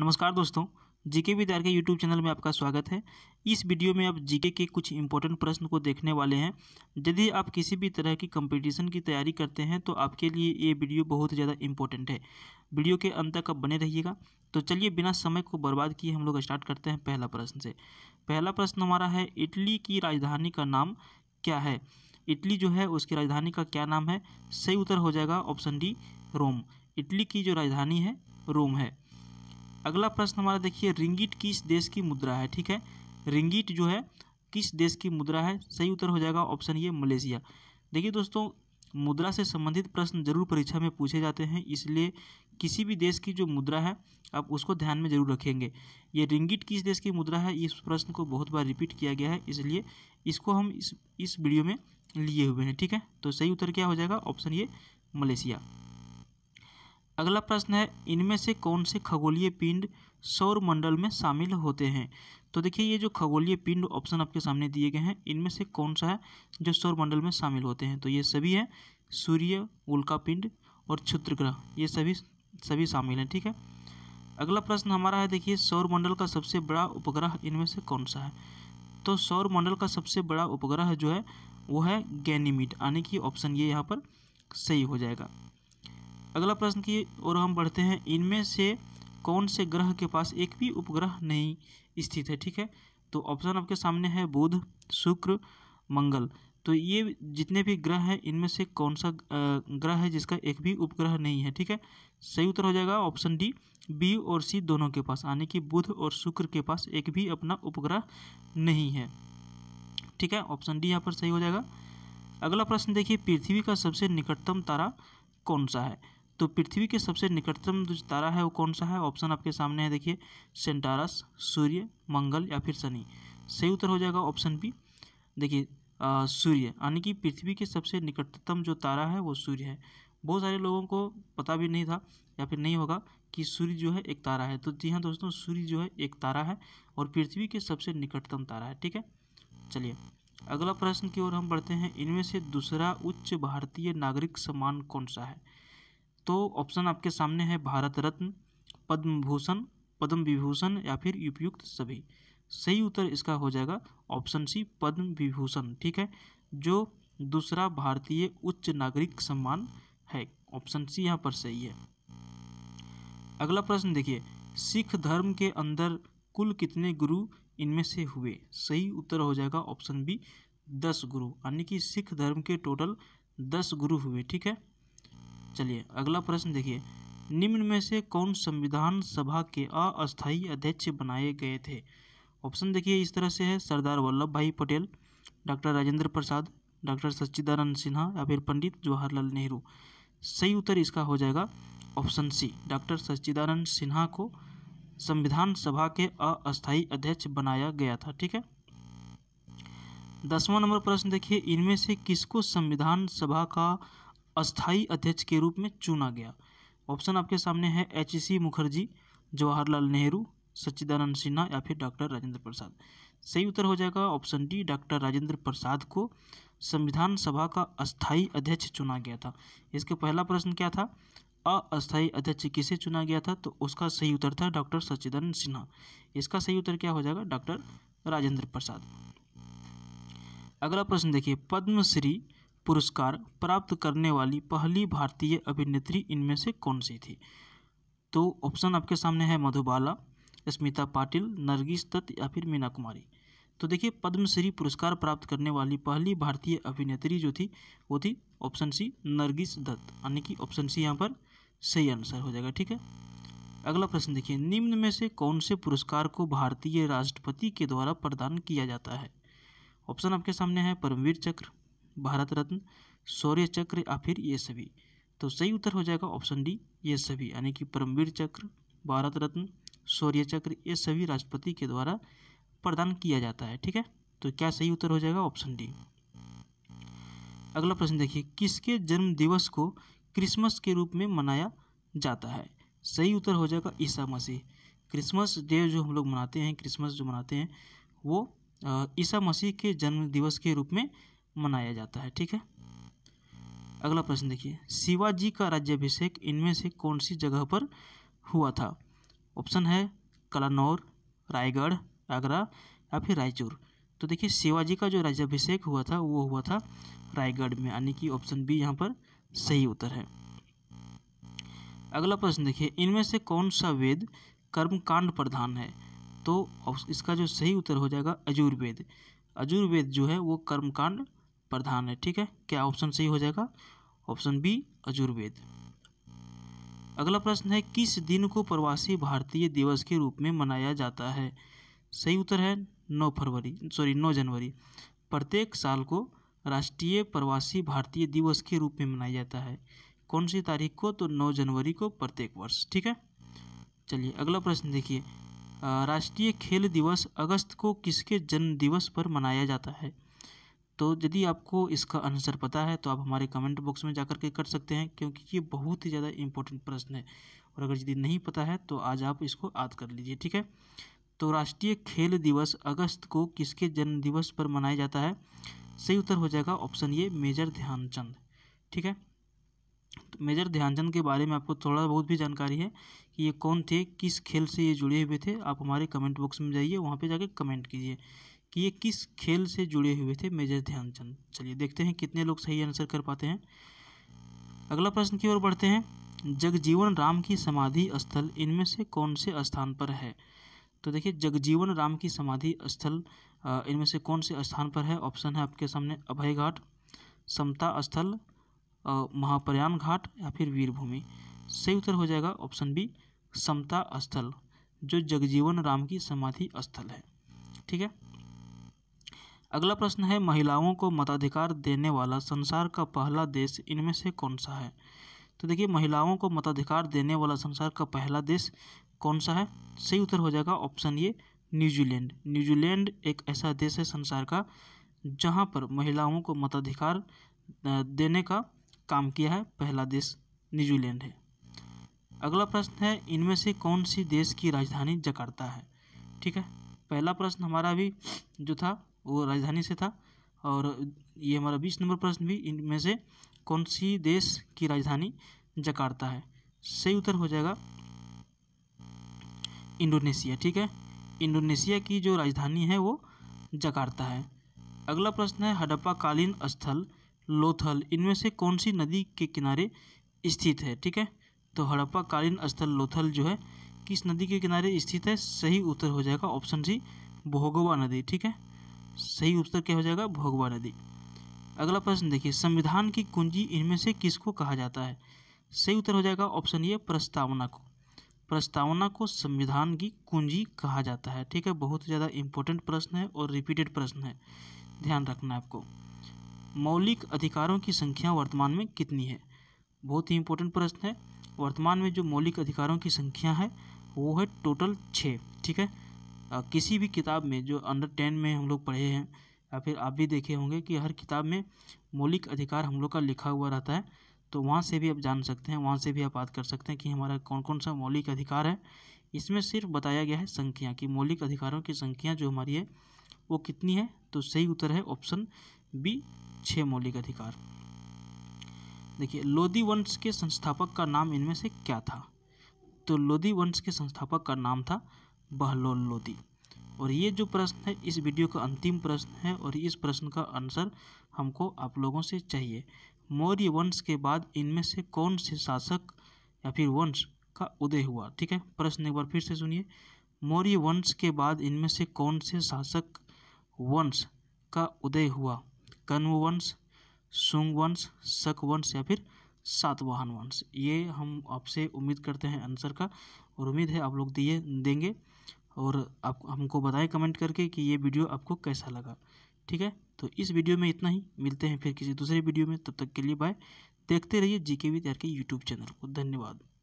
नमस्कार दोस्तों जीके विद्यार के यूट्यूब चैनल में आपका स्वागत है इस वीडियो में आप जीके के कुछ इंपॉर्टेंट प्रश्न को देखने वाले हैं यदि आप किसी भी तरह की कंपटीशन की तैयारी करते हैं तो आपके लिए ये वीडियो बहुत ज़्यादा इंपॉर्टेंट है वीडियो के अंत तक आप बने रहिएगा तो चलिए बिना समय को बर्बाद किए हम लोग स्टार्ट करते हैं पहला प्रश्न से पहला प्रश्न हमारा है इटली की राजधानी का नाम क्या है इटली जो है उसकी राजधानी का क्या नाम है सही उत्तर हो जाएगा ऑप्शन डी रोम इटली की जो राजधानी है रोम है अगला प्रश्न हमारा देखिए रिंगिट किस देश की मुद्रा है ठीक है रिंगिट जो है किस देश की मुद्रा है सही उत्तर हो जाएगा ऑप्शन ये मलेशिया देखिए दोस्तों मुद्रा से संबंधित प्रश्न जरूर परीक्षा में पूछे जाते हैं इसलिए किसी भी देश की जो मुद्रा है आप उसको ध्यान में जरूर रखेंगे ये रिंगिट किस देश की मुद्रा है इस प्रश्न को बहुत बार रिपीट किया गया है इसलिए इसको हम इस इस वीडियो में लिए हुए हैं ठीक है तो सही उत्तर क्या हो जाएगा ऑप्शन ये मलेशिया अगला प्रश्न है इनमें से कौन से खगोलीय पिंड सौर मंडल में शामिल होते हैं तो देखिए ये जो खगोलीय पिंड ऑप्शन आपके सामने दिए गए हैं इनमें से कौन सा है जो सौर मंडल में शामिल होते हैं तो ये सभी है सूर्य उल्का पिंड और क्षुत्र ग्रह ये सभी सभी शामिल हैं ठीक है अगला प्रश्न हमारा है देखिए सौर मंडल का सबसे बड़ा उपग्रह इनमें से कौन सा है तो सौर मंडल का सबसे बड़ा उपग्रह जो है वो है गैनीमिट यानी कि ऑप्शन ये यहाँ पर सही हो जाएगा अगला प्रश्न की ओर हम बढ़ते हैं इनमें से कौन से ग्रह के पास एक भी उपग्रह नहीं स्थित है ठीक है तो ऑप्शन आपके सामने है बुध शुक्र मंगल तो ये जितने भी ग्रह हैं इनमें से कौन सा ग्रह है जिसका एक भी उपग्रह नहीं है ठीक है सही उत्तर हो जाएगा ऑप्शन डी बी और सी दोनों के पास यानी कि बुध और शुक्र के पास एक भी अपना उपग्रह नहीं है ठीक है ऑप्शन डी यहाँ पर सही हो जाएगा अगला प्रश्न देखिए पृथ्वी का सबसे निकटतम तारा कौन सा है तो पृथ्वी के सबसे निकटतम जो तारा है वो कौन सा है ऑप्शन आपके सामने है देखिए सेंटारस सूर्य मंगल या फिर शनि सही उत्तर हो जाएगा ऑप्शन बी देखिए सूर्य यानी कि पृथ्वी के सबसे निकटतम जो तारा है वो सूर्य है बहुत सारे लोगों को पता भी नहीं था या फिर नहीं होगा कि सूर्य जो है एक तारा है तो जी हाँ दोस्तों सूर्य जो है एक तारा है और पृथ्वी के सबसे निकटतम तारा है ठीक है चलिए अगला प्रश्न की ओर हम बढ़ते हैं इनमें से दूसरा उच्च भारतीय नागरिक सम्मान कौन सा है तो ऑप्शन आपके सामने है भारत रत्न पद्म भूषण पद्म विभूषण या फिर उपयुक्त सभी सही उत्तर इसका हो जाएगा ऑप्शन सी पद्म विभूषण ठीक है जो दूसरा भारतीय उच्च नागरिक सम्मान है ऑप्शन सी यहाँ पर सही है अगला प्रश्न देखिए सिख धर्म के अंदर कुल कितने गुरु इनमें से हुए सही उत्तर हो जाएगा ऑप्शन बी दस गुरु यानी कि सिख धर्म के टोटल दस गुरु हुए ठीक है चलिए अगला प्रश्न देखिए निम्न में से कौन संविधान सभा के अस्थायी अध्यक्ष बनाए गए थे ऑप्शन देखिए इस तरह से है सरदार वल्लभ भाई पटेल डॉक्टर राजेंद्र प्रसाद डॉक्टर सच्चिदानंद सिन्हा या फिर पंडित जवाहरलाल नेहरू सही उत्तर इसका हो जाएगा option C doctor Sachchidanand Sinha को संविधान सभा के अस्थायी अध्यक्ष बनाया गया था ठीक है दसवां नंबर प्रश्न देखिए इनमें से किसको संविधान सभा का अस्थाई अध्यक्ष के रूप में चुना गया ऑप्शन आपके सामने है एच सी मुखर्जी जवाहरलाल नेहरू सच्चिदानंद सिन्हा या फिर डॉक्टर राजेंद्र प्रसाद सही उत्तर हो जाएगा option D doctor Rajendra Prasad को संविधान सभा का अस्थाई अध्यक्ष चुना गया था इसका पहला प्रश्न क्या था अस्थायी अध्यक्ष किसे चुना गया था तो उसका सही उत्तर था डॉक्टर सच्चिदानंद सिन्हा इसका सही उत्तर क्या हो जाएगा डॉक्टर राजेंद्र प्रसाद अगला प्रश्न देखिए पद्मश्री पुरस्कार प्राप्त करने वाली पहली भारतीय अभिनेत्री इनमें से कौन सी थी तो ऑप्शन आपके सामने है मधुबाला स्मिता पाटिल नरगिस दत्त या फिर मीना कुमारी तो देखिए पद्मश्री पुरस्कार प्राप्त करने वाली पहली भारतीय अभिनेत्री जो थी वो थी ऑप्शन सी नरगिस दत्त यानी कि ऑप्शन सी यहाँ पर सही आंसर हो जाएगा ठीक है अगला प्रश्न देखिए निम्न में से कौन से पुरस्कार को भारतीय राष्ट्रपति के द्वारा प्रदान किया जाता है ऑप्शन आपके सामने है परमवीर चक्र भारत रत्न शौर्य चक्र या फिर ये सभी तो सही उत्तर हो जाएगा ऑप्शन डी ये सभी यानी कि परमवीर चक्र भारत रत्न शौर्य चक्र ये सभी राष्ट्रपति के द्वारा प्रदान किया जाता है ठीक है तो क्या सही उत्तर हो जाएगा ऑप्शन डी अगला प्रश्न देखिए किसके जन्म दिवस को क्रिसमस के रूप में मनाया जाता है सही उत्तर हो जाएगा ईसा मसीह क्रिसमस डे जो हम लोग मनाते हैं क्रिसमस जो मनाते हैं वो ईसा मसीह के जन्म दिवस के रूप में मनाया जाता है ठीक है अगला प्रश्न देखिए शिवाजी का राज्याभिषेक इनमें से कौन सी जगह पर हुआ था ऑप्शन है कलानौर रायगढ़ आगरा या फिर रायचूर तो देखिए शिवाजी का जो राज्याभिषेक हुआ था वो हुआ था रायगढ़ में यानी कि ऑप्शन बी यहाँ पर सही उत्तर है अगला प्रश्न देखिए इनमें से कौन सा वेद कर्मकांड प्रधान है तो इसका जो सही उत्तर हो जाएगा अजूर्वेद अजूर्वेद जो है वो कर्मकांड प्रधान है ठीक है क्या ऑप्शन सही हो जाएगा ऑप्शन बी अजुर्वेद अगला प्रश्न है किस दिन को प्रवासी भारतीय दिवस के रूप में मनाया जाता है सही उत्तर है नौ फरवरी सॉरी नौ जनवरी प्रत्येक साल को राष्ट्रीय प्रवासी भारतीय दिवस के रूप में मनाया जाता है कौन सी तारीख को तो नौ जनवरी को प्रत्येक वर्ष ठीक है चलिए अगला प्रश्न देखिए राष्ट्रीय खेल दिवस अगस्त को किसके जन्म दिवस पर मनाया जाता है तो यदि आपको इसका आंसर पता है तो आप हमारे कमेंट बॉक्स में जाकर के कर सकते हैं क्योंकि ये बहुत ही ज़्यादा इम्पोर्टेंट प्रश्न है और अगर यदि नहीं पता है तो आज आप इसको याद कर लीजिए ठीक है तो राष्ट्रीय खेल दिवस अगस्त को किसके जन्मदिवस पर मनाया जाता है सही उत्तर हो जाएगा ऑप्शन ये मेजर ध्यानचंद ठीक है तो मेजर ध्यानचंद के बारे में आपको थोड़ा बहुत भी जानकारी है कि ये कौन थे किस खेल से ये जुड़े हुए थे आप हमारे कमेंट बॉक्स में जाइए वहाँ पे जाके कमेंट कीजिए कि ये किस खेल से जुड़े हुए थे मेजर ध्यानचंद चलिए देखते हैं कितने लोग सही आंसर कर पाते हैं अगला प्रश्न की ओर बढ़ते हैं जगजीवन राम की समाधि स्थल इनमें से कौन से स्थान पर है तो देखिए जगजीवन राम की समाधि स्थल इनमें से कौन से स्थान पर है ऑप्शन है आपके सामने अभय घाट समता स्थल महाप्रयाण घाट या फिर वीरभूमि सही उत्तर हो जाएगा ऑप्शन बी समता स्थल जो जगजीवन राम की समाधि स्थल है ठीक है अगला प्रश्न है महिलाओं को मताधिकार देने वाला संसार का पहला देश इनमें से कौन सा है तो देखिए महिलाओं को मताधिकार देने वाला संसार का पहला देश कौन सा है सही उत्तर हो जाएगा ऑप्शन ये न्यूजीलैंड न्यूजीलैंड एक ऐसा देश है संसार का जहाँ पर महिलाओं को मताधिकार देने का काम किया है पहला देश न्यूजीलैंड है अगला प्रश्न है इनमें से कौन सी देश की राजधानी जकार्ता है ठीक है पहला प्रश्न हमारा भी जो था वो राजधानी से था और ये हमारा बीस नंबर प्रश्न भी इनमें से कौन सी देश की राजधानी जकार्ता है सही उत्तर हो जाएगा इंडोनेशिया ठीक है इंडोनेशिया की जो राजधानी है वो जकार्ता है अगला प्रश्न है हडप्पा कालीन स्थल लोथल इनमें से कौन सी नदी के किनारे स्थित है ठीक है तो हड़प्पा कालीन स्थल लोथल जो है किस नदी के किनारे स्थित है सही उत्तर हो जाएगा ऑप्शन सी भोगवा नदी ठीक है सही उत्तर क्या हो जाएगा भोगवा नदी अगला प्रश्न देखिए संविधान की कुंजी इनमें से किसको कहा जाता है सही उत्तर हो जाएगा ऑप्शन ये प्रस्तावना को प्रस्तावना को संविधान की कुंजी कहा जाता है ठीक है बहुत ज़्यादा इंपॉर्टेंट प्रश्न है और रिपीटेड प्रश्न है ध्यान रखना है आपको मौलिक अधिकारों की संख्या वर्तमान में कितनी है बहुत ही इंपॉर्टेंट प्रश्न है वर्तमान में जो मौलिक अधिकारों की संख्या है वो है टोटल छः ठीक है किसी भी किताब में जो अंडर टेन में हम लोग पढ़े हैं या फिर आप भी देखे होंगे कि हर किताब में मौलिक अधिकार हम लोग का लिखा हुआ रहता है तो वहाँ से भी आप जान सकते हैं वहाँ से भी आप बात कर सकते हैं कि हमारा कौन कौन सा मौलिक अधिकार है इसमें सिर्फ बताया गया है संख्या कि मौलिक अधिकारों की संख्या जो हमारी है वो कितनी है तो सही उत्तर है ऑप्शन बी छः मौलिक अधिकार देखिए लोधी वंश के संस्थापक का नाम इनमें से क्या था तो लोधी वंश के संस्थापक का नाम था बहलोल लोदी और ये जो प्रश्न है इस वीडियो का अंतिम प्रश्न है और इस प्रश्न का आंसर हमको आप लोगों से चाहिए मौर्य वंश के बाद इनमें से कौन से शासक या फिर वंश का उदय हुआ ठीक है प्रश्न एक बार फिर से सुनिए मौर्य वंश के बाद इनमें से कौन से शासक वंश का उदय हुआ कन्व वंश सुंग वंश शक वंश या फिर सातवाहन वंश ये हम आपसे उम्मीद करते हैं आंसर का और उम्मीद है आप लोग दिए देंगे और आप हमको बताएं कमेंट करके कि ये वीडियो आपको कैसा लगा ठीक है तो इस वीडियो में इतना ही मिलते हैं फिर किसी दूसरे वीडियो में तब तक के लिए बाय देखते रहिए जी के वी के यूट्यूब चैनल को धन्यवाद